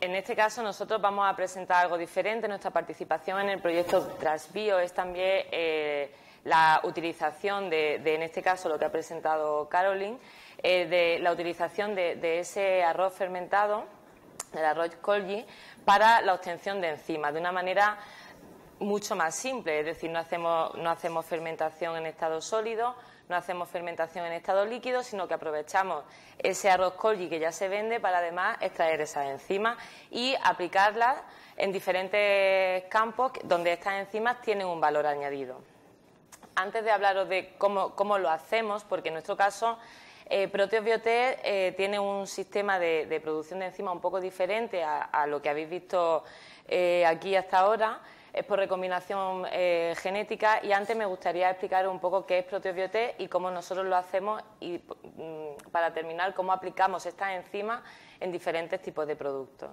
en este caso nosotros vamos a presentar algo diferente. Nuestra participación en el proyecto Transbio es también eh, la utilización de, en este caso, lo que ha presentado Caroline, eh, de la utilización de, ese arroz fermentado, el arroz colgi, para la obtención de enzimas, de una manera mucho más simple, es decir, no hacemos, no hacemos fermentación en estado sólido, no hacemos fermentación en estado líquido, sino que aprovechamos ese arroz colli que ya se vende para además extraer esas enzimas y aplicarlas en diferentes campos donde estas enzimas tienen un valor añadido. Antes de hablaros de cómo, lo hacemos, porque en nuestro caso eh, Biotech eh, tiene un sistema de, producción de enzimas un poco diferente a, lo que habéis visto eh, aquí hasta ahora es por recombinación eh, genética y antes me gustaría explicar un poco qué es ProteoBiote y cómo nosotros lo hacemos y mm, para terminar cómo aplicamos estas enzimas en diferentes tipos de productos.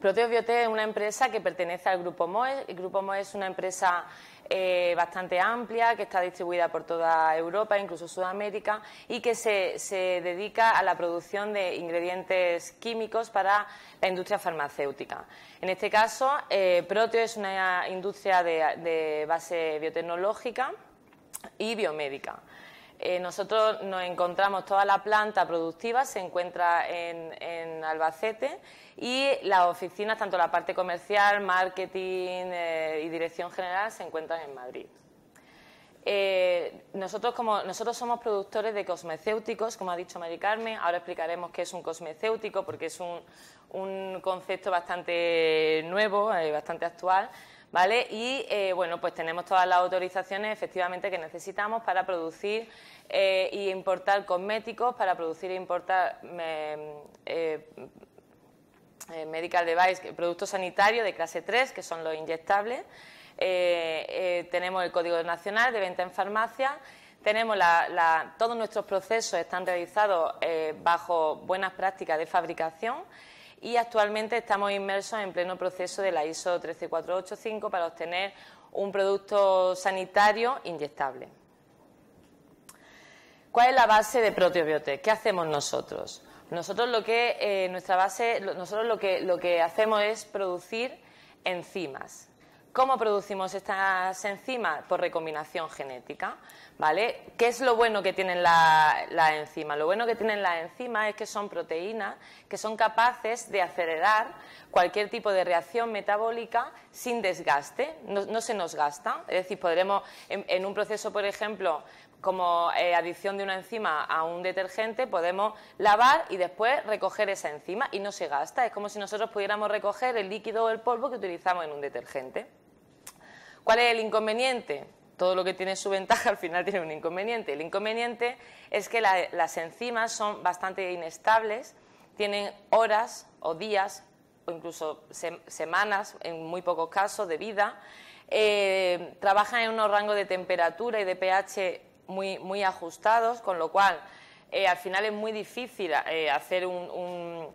ProteoBiote es una empresa que pertenece al Grupo MOE. y Grupo MOE es una empresa eh, bastante amplia, que está distribuida por toda Europa, incluso Sudamérica, y que se, se dedica a la producción de ingredientes químicos para la industria farmacéutica. En este caso, eh, Proteo es una industria de base biotecnológica y biomédica. Eh, nosotros nos encontramos, toda la planta productiva se encuentra en, Albacete y las oficinas, tanto la parte comercial, marketing eh, y dirección general, se encuentran en Madrid. Eh, nosotros, somos productores de cosmecéuticos, como ha dicho Mari Carmen, ahora explicaremos qué es un cosmecéutico porque es un, un concepto bastante nuevo, bastante actual y eh, bueno, pues tenemos todas las autorizaciones efectivamente que necesitamos para producir eh, y importar cosméticos, para producir e importar eh, medical device, productos sanitarios de clase 3, que son los inyectables. tenemos el Código Nacional de Venta en Farmacia tenemos todos nuestros procesos están realizados bajo buenas prácticas de fabricación y actualmente estamos inmersos en pleno proceso de la ISO 13485 para obtener un producto sanitario inyectable. ¿Cuál es la base de Proteobiotec? ¿Qué hacemos nosotros? Nosotros lo que eh, nuestra base, nosotros lo que hacemos es producir enzimas. ¿Cómo producimos estas enzimas? Por recombinación genética, ¿vale? ¿Qué es lo bueno que tienen las la enzimas? Lo bueno que tienen las enzimas es que son proteínas que son capaces de acelerar cualquier tipo de reacción metabólica sin desgaste, no, se nos gasta. Es decir, podremos, en, un proceso, por ejemplo, como eh, adición de una enzima a un detergente, podemos lavar y después recoger esa enzima y no se gasta. Es como si nosotros pudiéramos recoger el líquido o el polvo que utilizamos en un detergente. ¿Cuál es el inconveniente? Todo lo que tiene su ventaja al final tiene un inconveniente. El inconveniente es que las enzimas son bastante inestables, tienen horas o días o incluso semanas, en muy pocos casos, de vida. Eh, trabajan en unos rangos de temperatura y de pH muy, muy ajustados, con lo cual eh, al final es muy difícil eh, hacer un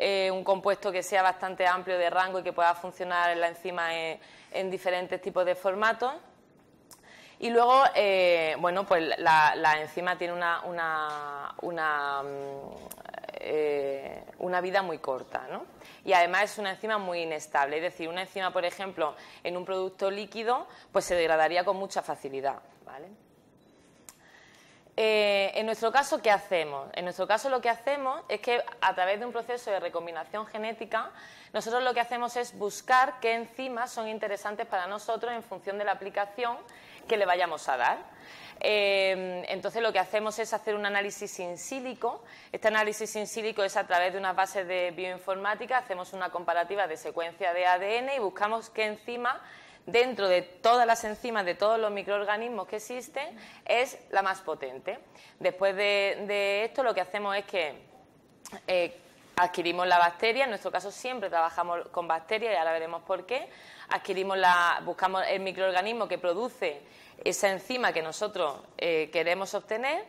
eh, un compuesto que sea bastante amplio de rango y que pueda funcionar en la enzima en, diferentes tipos de formatos. Y luego, eh, bueno, pues la, enzima tiene una, una, mm, eh, una vida muy corta, ¿no? Y además es una enzima muy inestable. Es decir, una enzima, por ejemplo, en un producto líquido, pues se degradaría con mucha facilidad, ¿vale? Eh, en nuestro caso, ¿qué hacemos? En nuestro caso, lo que hacemos es que a través de un proceso de recombinación genética, nosotros lo que hacemos es buscar qué enzimas son interesantes para nosotros en función de la aplicación que le vayamos a dar. Em, entonces, lo que hacemos es hacer un análisis insílico. Este análisis insílico es a través de unas bases de bioinformática, hacemos una comparativa de secuencia de ADN y buscamos qué enzimas dentro de todas las enzimas, de todos los microorganismos que existen, es la más potente. Después de, esto lo que hacemos es que eh, adquirimos la bacteria, en nuestro caso siempre trabajamos con bacterias, y ahora veremos por qué, adquirimos la, buscamos el microorganismo que produce esa enzima que nosotros eh, queremos obtener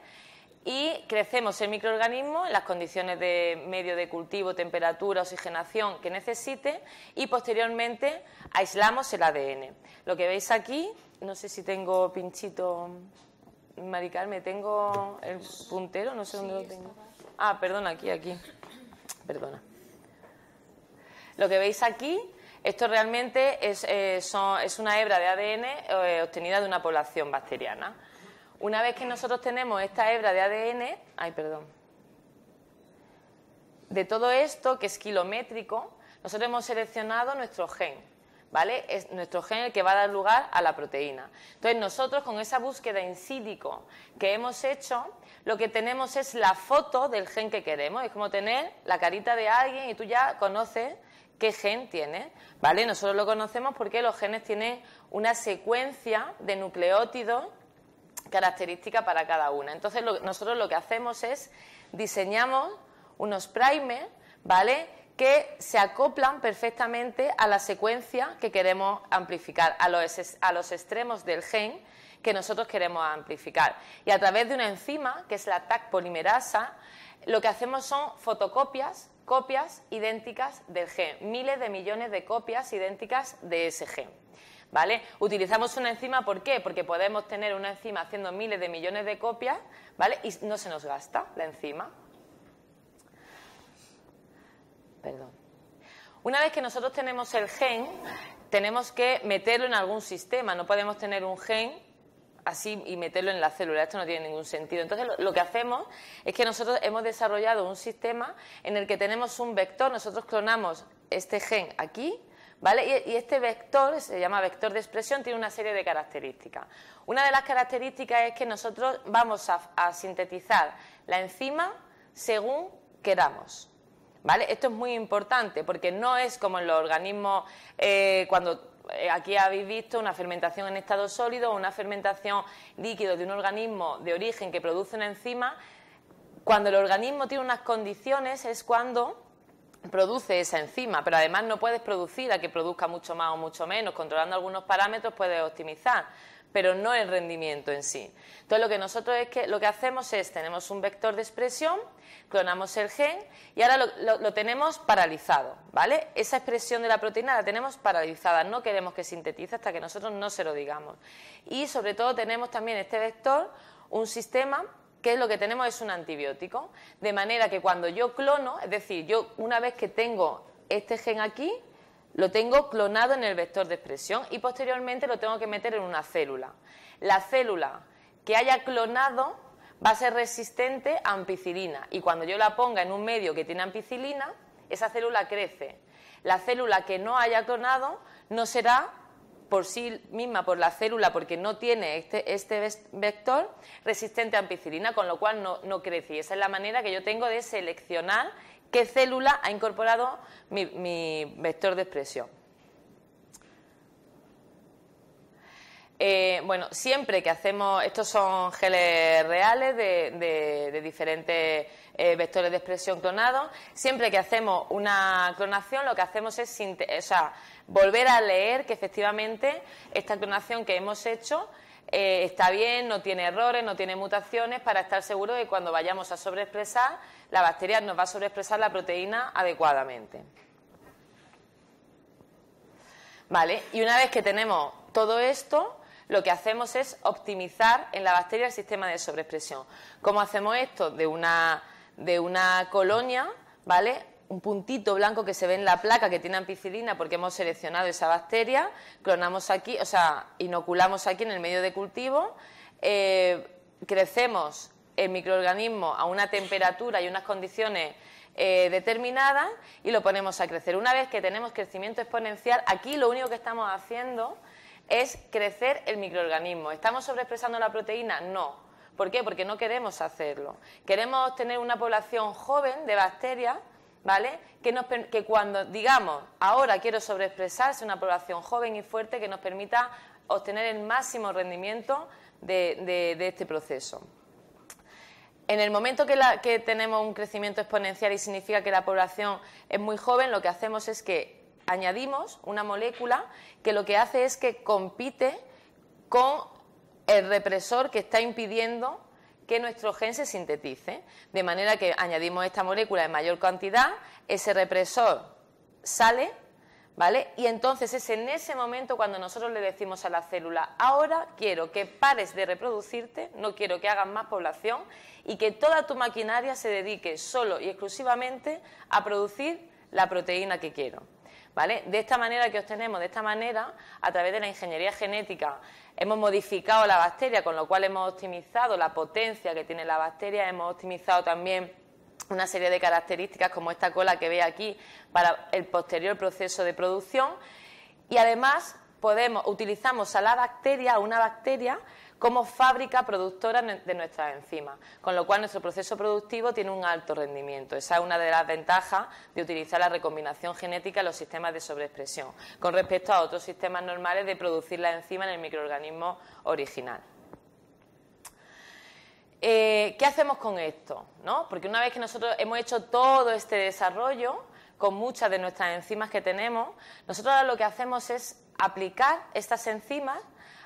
y crecemos el microorganismo en las condiciones de medio de cultivo, temperatura, oxigenación que necesite y posteriormente aislamos el ADN. Lo que veis aquí, no sé si tengo pinchito, me tengo el puntero, no sé dónde lo tengo. Ah, perdona, aquí, aquí. Perdona. Lo que veis aquí esto realmente es, eh, es, una hebra de ADN eh, obtenida de una población bacteriana. Una vez que nosotros tenemos esta hebra de ADN, ay, perdón, de todo esto que es kilométrico, nosotros hemos seleccionado nuestro gen, ¿vale? Es nuestro gen el que va a dar lugar a la proteína. Entonces, nosotros con esa búsqueda en sídico que hemos hecho, lo que tenemos es la foto del gen que queremos. Es como tener la carita de alguien y tú ya conoces qué gen tiene, ¿vale? Nosotros lo conocemos porque los genes tienen una secuencia de nucleótidos característica para cada una. Entonces nosotros lo que hacemos es diseñamos unos primers, ¿vale? que se acoplan perfectamente a la secuencia que queremos amplificar, a los, a los extremos del gen que nosotros queremos amplificar. Y a través de una enzima, que es la TAC polimerasa, lo que hacemos son fotocopias, copias idénticas del gen, miles de millones de copias idénticas de ese gen. ¿vale? Utilizamos una enzima, ¿por qué? Porque podemos tener una enzima haciendo miles de millones de copias, ¿vale? Y no se nos gasta la enzima. Perdón. Una vez que nosotros tenemos el gen, tenemos que meterlo en algún sistema. No podemos tener un gen así y meterlo en la célula. Esto no tiene ningún sentido. Entonces, lo, que hacemos es que nosotros hemos desarrollado un sistema en el que tenemos un vector. Nosotros clonamos este gen aquí y, este vector, se llama vector de expresión, tiene una serie de características. Una de las características es que nosotros vamos a, sintetizar la enzima según queramos. ¿Vale? Esto es muy importante porque no es como en los organismos eh, cuando eh, aquí habéis visto una fermentación en estado sólido o una fermentación líquido de un organismo de origen que produce una enzima. Cuando el organismo tiene unas condiciones es cuando produce esa enzima, pero además no puedes producir a que produzca mucho más o mucho menos. Controlando algunos parámetros puedes optimizar, pero no el rendimiento en sí. Entonces lo que nosotros es que lo que hacemos es tenemos un vector de expresión, clonamos el gen y ahora lo, tenemos paralizado, ¿vale? Esa expresión de la proteína la tenemos paralizada, no queremos que sintetice hasta que nosotros no se lo digamos. Y sobre todo tenemos también este vector un sistema que lo que tenemos es un antibiótico. De manera que cuando yo clono, es decir, yo una vez que tengo este gen aquí, lo tengo clonado en el vector de expresión y posteriormente lo tengo que meter en una célula. La célula que haya clonado va a ser resistente a ampicilina y cuando yo la ponga en un medio que tiene ampicilina, esa célula crece. La célula que no haya clonado no será por sí misma, por la célula, porque no tiene este, este vector resistente a ampicilina, con lo cual no, no, crece. Y esa es la manera que yo tengo de seleccionar qué célula ha incorporado mi vector de expresión. Eh, bueno, siempre que hacemos, estos son geles reales de, diferentes eh, vectores de expresión clonados, siempre que hacemos una clonación lo que hacemos es volver a leer que efectivamente esta clonación que hemos hecho eh, está bien, no tiene errores, no tiene mutaciones, para estar seguro de que cuando vayamos a sobreexpresar, la bacteria nos va a sobreexpresar la proteína adecuadamente. Vale, y una vez que tenemos todo esto, lo que hacemos es optimizar en la bacteria el sistema de sobreexpresión. ¿Cómo hacemos esto? De una, colonia, ¿vale? un puntito blanco que se ve en la placa que tiene ampicilina porque hemos seleccionado esa bacteria, clonamos aquí, o sea, inoculamos aquí en el medio de cultivo, eh, crecemos el microorganismo a una temperatura y unas condiciones eh, determinadas y lo ponemos a crecer. Una vez que tenemos crecimiento exponencial, aquí lo único que estamos haciendo es crecer el microorganismo. ¿Estamos sobreexpresando la proteína? No. ¿Por qué? Porque no queremos hacerlo. Queremos tener una población joven de bacterias, ¿vale? Que, cuando digamos, ahora quiero sobreexpresarse una población joven y fuerte que nos permita obtener el máximo rendimiento de, este proceso. En el momento que tenemos un crecimiento exponencial y significa que la población es muy joven, lo que hacemos es que añadimos una molécula que lo que hace es que compite con el represor que está impidiendo que nuestro gen se sintetice. De manera que añadimos esta molécula en mayor cantidad, ese represor sale, ¿vale? Y entonces es en ese momento cuando nosotros le decimos a la célula, ahora quiero que pares de reproducirte, no quiero que hagas más población y que toda tu maquinaria se dedique solo y exclusivamente a producir la proteína que quiero. De esta manera que obtenemos, de esta manera, a través de la ingeniería genética, hemos modificado la bacteria, con lo cual hemos optimizado la potencia que tiene la bacteria, hemos optimizado también una serie de características como esta cola que ve aquí para el posterior proceso de producción y además podemos utilizamos a la bacteria, a una bacteria como fábrica productora de nuestras enzimas, con lo cual nuestro proceso productivo tiene un alto rendimiento. Esa es una de las ventajas de utilizar la recombinación genética en los sistemas de sobreexpresión, con respecto a otros sistemas normales de producir la enzima en el microorganismo original. Eh, ¿Qué hacemos con esto? ¿No? Porque una vez que nosotros hemos hecho todo este desarrollo con muchas de nuestras enzimas que tenemos, nosotros lo que hacemos es aplicar estas enzimas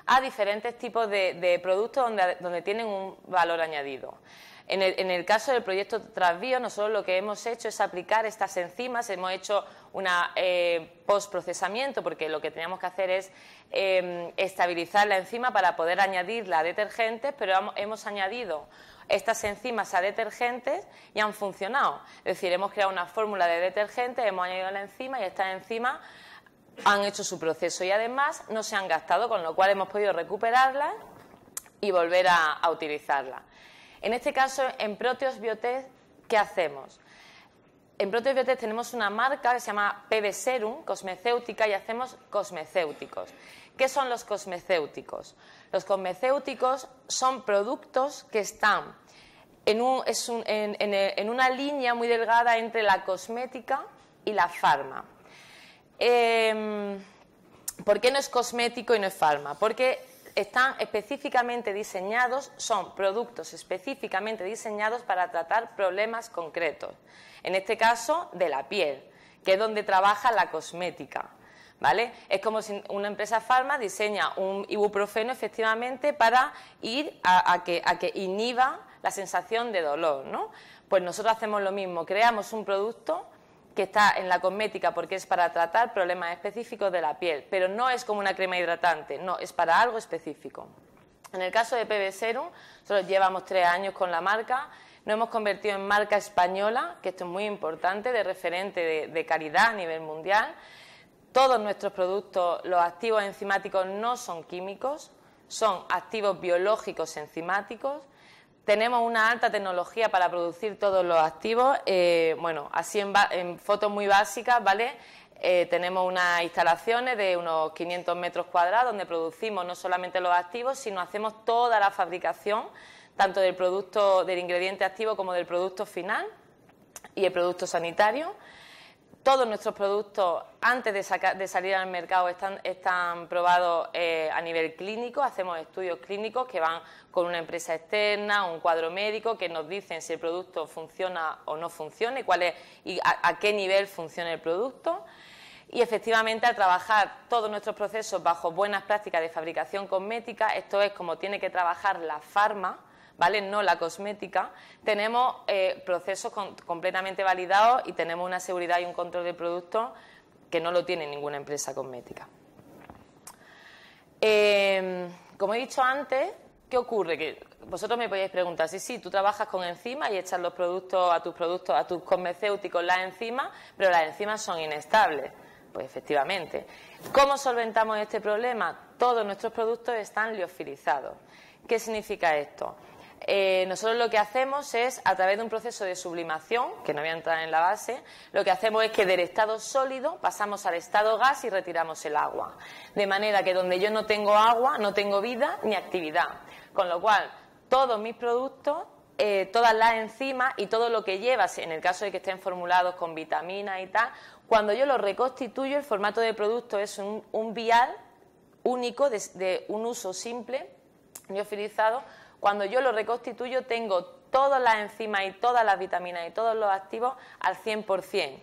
a diferentes tipos de, productos donde, tienen un valor añadido. En el, caso del proyecto Trasvío, nosotros lo que hemos hecho es aplicar estas enzimas, hemos hecho un eh, postprocesamiento, porque lo que teníamos que hacer es em, estabilizar la enzima para poder añadirla a detergentes, pero hemos, añadido estas enzimas a detergentes y han funcionado. Es decir, hemos creado una fórmula de detergentes, hemos añadido la enzima y estas enzima han hecho su proceso y además no se han gastado, con lo cual hemos podido recuperarla... y volver a, utilizarla... En este caso, en Proteos Biotech, ¿qué hacemos? En Proteos Biotech tenemos una marca que se llama PB Serum, cosmecéutica, y hacemos cosmecéuticos. ¿Qué son los cosmecéuticos? Los cosmecéuticos son productos que están en, en una línea muy delgada entre la cosmética y la farma. Em, ¿Por qué no es cosmético y no es farma? Porque están específicamente diseñados, son productos específicamente diseñados para tratar problemas concretos. En este caso, de la piel, que es donde trabaja la cosmética. ¿Vale? Es como si una empresa farma diseña un ibuprofeno efectivamente para ir a, que, inhiba la sensación de dolor, ¿no? Pues nosotros hacemos lo mismo, creamos un producto que está en la cosmética porque es para tratar problemas específicos de la piel, pero no es como una crema hidratante, no, es para algo específico. En el caso de PB Serum, nosotros llevamos tres años con la marca, nos hemos convertido en marca española, que esto es muy importante, de referente de, de calidad a nivel mundial. Todos nuestros productos, los activos enzimáticos no son químicos, son activos biológicos enzimáticos tenemos una alta tecnología para producir todos los activos, eh, bueno, así en, fotos muy básicas, ¿vale? Eh, tenemos unas instalaciones de unos 500 metros cuadrados donde producimos no solamente los activos, sino hacemos toda la fabricación, tanto del producto, del ingrediente activo como del producto final y el producto sanitario. Todos nuestros productos, antes de, salir al mercado, están, probados eh, a nivel clínico. Hacemos estudios clínicos que van con una empresa externa, un cuadro médico, que nos dicen si el producto funciona o no funciona y, a, a qué nivel funciona el producto. Y efectivamente, al trabajar todos nuestros procesos bajo buenas prácticas de fabricación cosmética, esto es como tiene que trabajar la farma, ¿vale? No la cosmética. Tenemos eh, procesos completamente validados y tenemos una seguridad y un control de productos que no lo tiene ninguna empresa cosmética. Em, como he dicho antes, ¿qué ocurre? Que vosotros me podéis preguntar, sí, sí, tú trabajas con enzimas y echas los productos a tus productos, a tus cosmecéuticos las enzimas, pero las enzimas son inestables. Pues efectivamente. ¿Cómo solventamos este problema? Todos nuestros productos están liofilizados. ¿Qué significa esto? Eh, nosotros lo que hacemos es, a través de un proceso de sublimación, que no voy a entrar en la base, lo que hacemos es que del estado sólido pasamos al estado gas y retiramos el agua. De manera que donde yo no tengo agua, no tengo vida ni actividad. Con lo cual, todos mis productos eh, todas las enzimas y todo lo que llevas... en el caso de que estén formulados con vitaminas y tal, cuando yo lo reconstituyo, el formato de producto es un, vial único de, un uso simple y cuando yo lo reconstituyo tengo todas las enzimas y todas las vitaminas y todos los activos al 100%.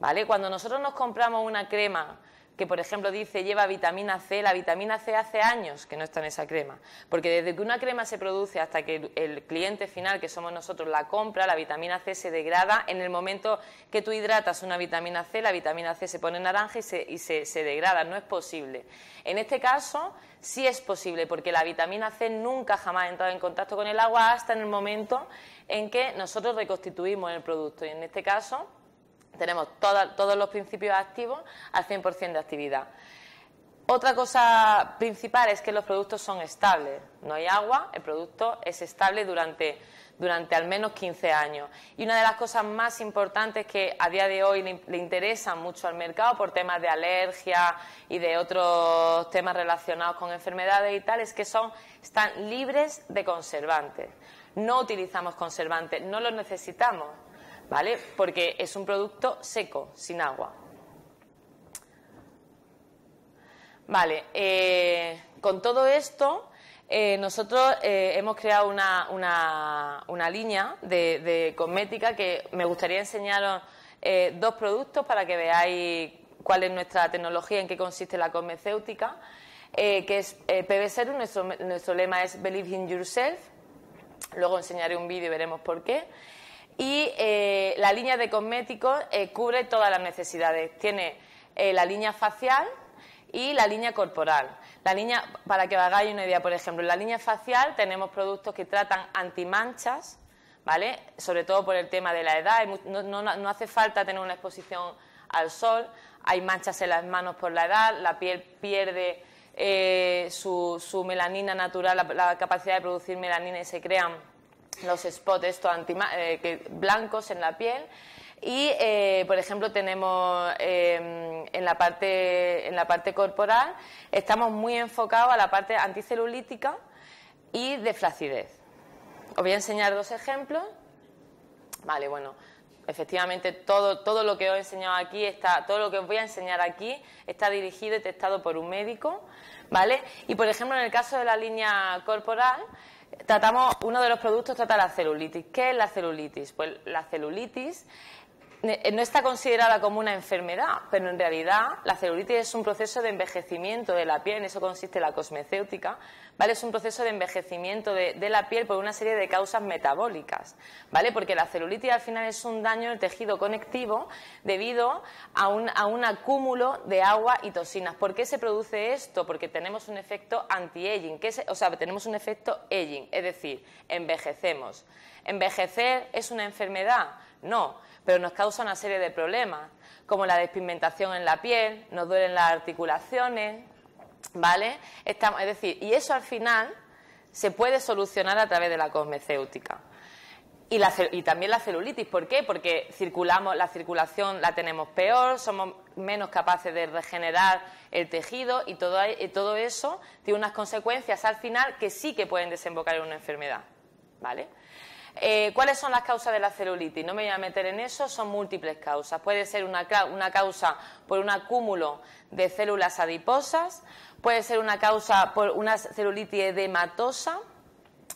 ¿Vale? Cuando nosotros nos compramos una crema que por ejemplo dice lleva vitamina C, la vitamina C hace años que no está en esa crema, porque desde que una crema se produce hasta que el cliente final, que somos nosotros, la compra, la vitamina C se degrada, en el momento que tú hidratas una vitamina C, la vitamina C se pone naranja y se, se degrada, no es posible. En este caso sí es posible, porque la vitamina C nunca jamás ha entrado en contacto con el agua hasta en el momento en que nosotros reconstituimos el producto, y en este caso tenemos todos los principios activos al 100% de actividad. Otra cosa principal es que los productos son estables. No hay agua, el producto es estable durante, durante al menos 15 años. Y una de las cosas más importantes que a día de hoy le, interesan mucho al mercado por temas de alergia y de otros temas relacionados con enfermedades y tal es que son, están libres de conservantes. No utilizamos conservantes, no los necesitamos. ¿vale? Porque es un producto seco, sin agua. Vale, eh, con todo esto, eh, nosotros eh, hemos creado una, línea de, cosmética que me gustaría enseñaros dos productos para que veáis cuál es nuestra tecnología, en qué consiste la cosmecéutica, que es pb nuestro lema es Believe in Yourself, luego enseñaré un vídeo y veremos por qué y eh, la línea de cosméticos eh, cubre todas las necesidades. Tiene eh, la línea facial y la línea corporal. La línea, para que os hagáis una idea, por ejemplo, en la línea facial tenemos productos que tratan antimanchas, ¿vale? Sobre todo por el tema de la edad, no, hace falta tener una exposición al sol, hay manchas en las manos por la edad, la piel pierde su, melanina natural, la, la capacidad de producir melanina y se crean los spots estos eh, blancos en la piel. Y, eh, por ejemplo, tenemos eh, en, la parte, en la parte corporal, estamos muy enfocados a la parte anticelulítica y de flacidez. Os voy a enseñar dos ejemplos. Vale, bueno, efectivamente todo, todo lo que os he enseñado aquí está, todo lo que os voy a enseñar aquí está dirigido y testado por un médico, ¿vale? Y por ejemplo en el caso de la línea corporal, tratamos, uno de los productos trata la celulitis. ¿Qué es la celulitis? Pues la celulitis no está considerada como una enfermedad, pero en realidad la celulitis es un proceso de envejecimiento de la piel, en eso consiste la cosmecéutica, ¿vale? Es un proceso de envejecimiento de, la piel por una serie de causas metabólicas, ¿vale? Porque la celulitis al final es un daño al tejido conectivo debido a un, a un acúmulo de agua y toxinas. ¿Por qué se produce esto? Porque tenemos un efecto anti-aging, o sea, tenemos un efecto aging, es decir, envejecemos. ¿Envejecer es una enfermedad? No, pero nos causa una serie de problemas, como la despigmentación en la piel, nos duelen las articulaciones, ¿Vale? es decir, y eso al final se puede solucionar a través de la cosmecéutica. Y, también la celulitis. ¿Por qué? Porque circulamos, la circulación la tenemos peor, somos menos capaces de regenerar el tejido y todo, y todo eso tiene unas consecuencias al final que sí que pueden desembocar en una enfermedad. ¿Vale? Eh, ¿Cuáles son las causas de la celulitis? No me voy a meter en eso, son múltiples causas. Puede ser una, causa por un acúmulo de células adiposas, puede ser una causa por una celulitis edematosa,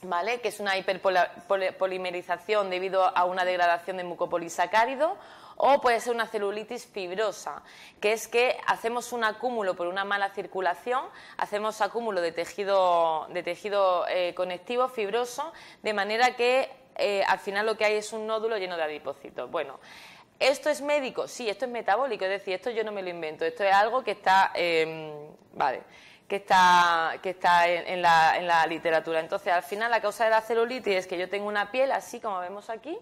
¿vale? que es una hiperpolimerización debido a una degradación de mucopolisacárido, o puede ser una celulitis fibrosa, que es que hacemos un acúmulo por una mala circulación, hacemos acúmulo de tejido, de tejido eh, conectivo fibroso, de manera que eh, al final lo que hay es un nódulo lleno de adipocitos. Bueno, ¿esto es médico? Sí, esto es metabólico, es decir, esto yo no me lo invento, esto es algo que está, em, vale, que está, que está en, la, literatura. Entonces, al final la causa de la celulitis es que yo tengo una piel así como vemos aquí,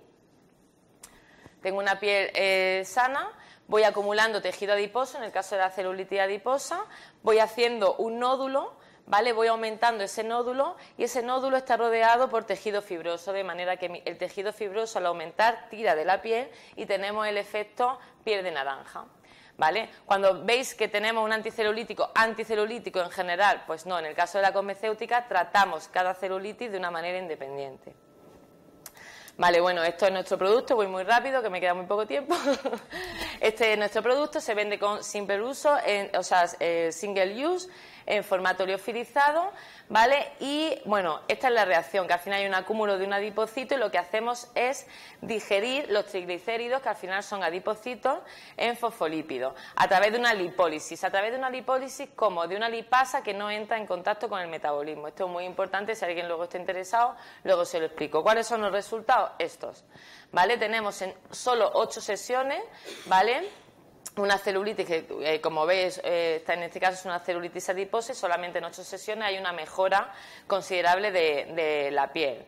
tengo una piel eh, sana, voy acumulando tejido adiposo, en el caso de la celulitis adiposa, voy haciendo un nódulo, ¿vale? Voy aumentando ese nódulo y ese nódulo está rodeado por tejido fibroso, de manera que el tejido fibroso al aumentar tira de la piel y tenemos el efecto piel de naranja. ¿Vale? Cuando veis que tenemos un anticelulítico, anticelulítico en general, pues no, en el caso de la cosmecéutica tratamos cada celulitis de una manera independiente. Vale, bueno, esto es nuestro producto, voy muy rápido, que me queda muy poco tiempo. Este es nuestro producto, se vende con simple uso, o sea, eh, single use, en formato liofilizado, ¿vale? Y bueno, esta es la reacción, que al final hay un acúmulo de un adipocito y lo que hacemos es digerir los triglicéridos, que al final son adipocitos, en fosfolípidos, a través de una lipólisis, a través de una lipólisis como de una lipasa que no entra en contacto con el metabolismo. Esto es muy importante, si alguien luego está interesado, luego se lo explico. ¿Cuáles son los resultados? Estos, ¿vale? Tenemos en solo ocho sesiones, ¿vale? una celulitis que, eh, como ves, eh, ...está en este caso es una celulitis adiposa solamente en ocho sesiones hay una mejora considerable de, la piel.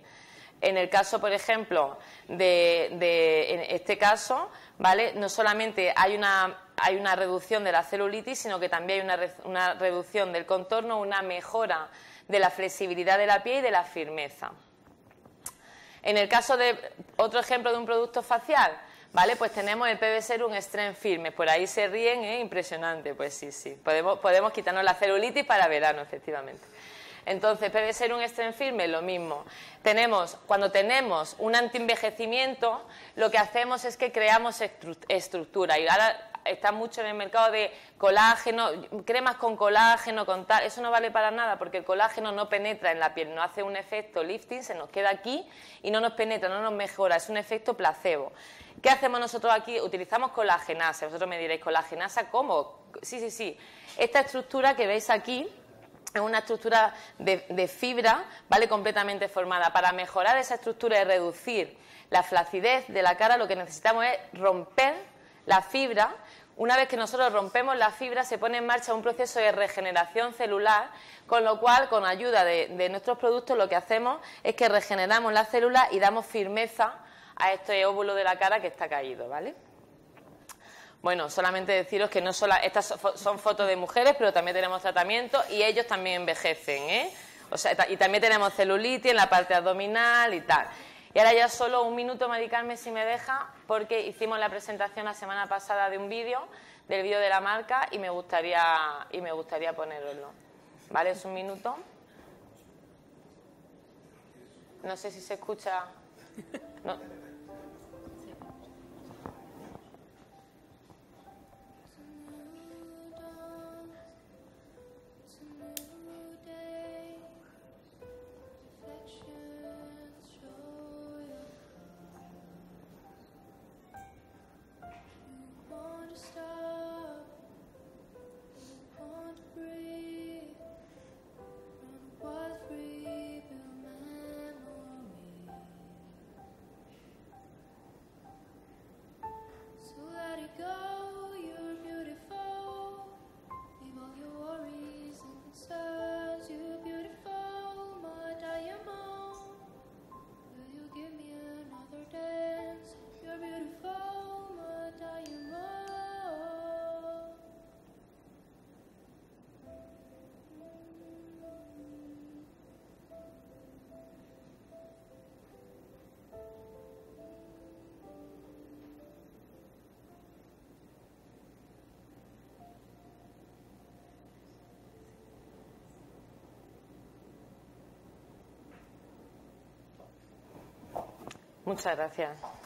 En el caso, por ejemplo, de, este caso, ¿vale? No solamente hay una, hay una reducción de la celulitis, sino que también hay una, una reducción del contorno, una mejora de la flexibilidad de la piel y de la firmeza. En el caso de otro ejemplo de un producto facial, ¿Vale? Pues tenemos el pb un estren firme. Por ahí se ríen, ¿eh? Impresionante, pues sí, sí. Podemos, podemos quitarnos la celulitis para verano, efectivamente. Entonces, pb ser un estren firme, lo mismo. Tenemos, cuando tenemos un antienvejecimiento, lo que hacemos es que creamos estructura. Y ahora está mucho en el mercado de colágeno, cremas con colágeno, con tal. Eso no vale para nada porque el colágeno no penetra en la piel, no hace un efecto lifting, se nos queda aquí y no nos penetra, no nos mejora. Es un efecto placebo. ¿Qué hacemos nosotros aquí? Utilizamos colagenasa. Vosotros me diréis, ¿colagenasa cómo? Sí, sí, sí. Esta estructura que veis aquí es una estructura de, fibra, ¿vale? Completamente formada. Para mejorar esa estructura y reducir la flacidez de la cara, lo que necesitamos es romper la fibra una vez que nosotros rompemos la fibra, se pone en marcha un proceso de regeneración celular, con lo cual, con ayuda de, de, nuestros productos, lo que hacemos es que regeneramos las células y damos firmeza a este óvulo de la cara que está caído, ¿vale? Bueno, solamente deciros que no solo estas son fotos de mujeres, pero también tenemos tratamiento y ellos también envejecen, ¿eh? O sea, y también tenemos celulitis en la parte abdominal y tal. Y ahora ya solo un minuto, medicarme si me deja, porque hicimos la presentación la semana pasada de un vídeo, del vídeo de la marca, y me gustaría, y me gustaría ponerlo, ¿Vale? Es un minuto. No sé si se escucha. Muchas gracias.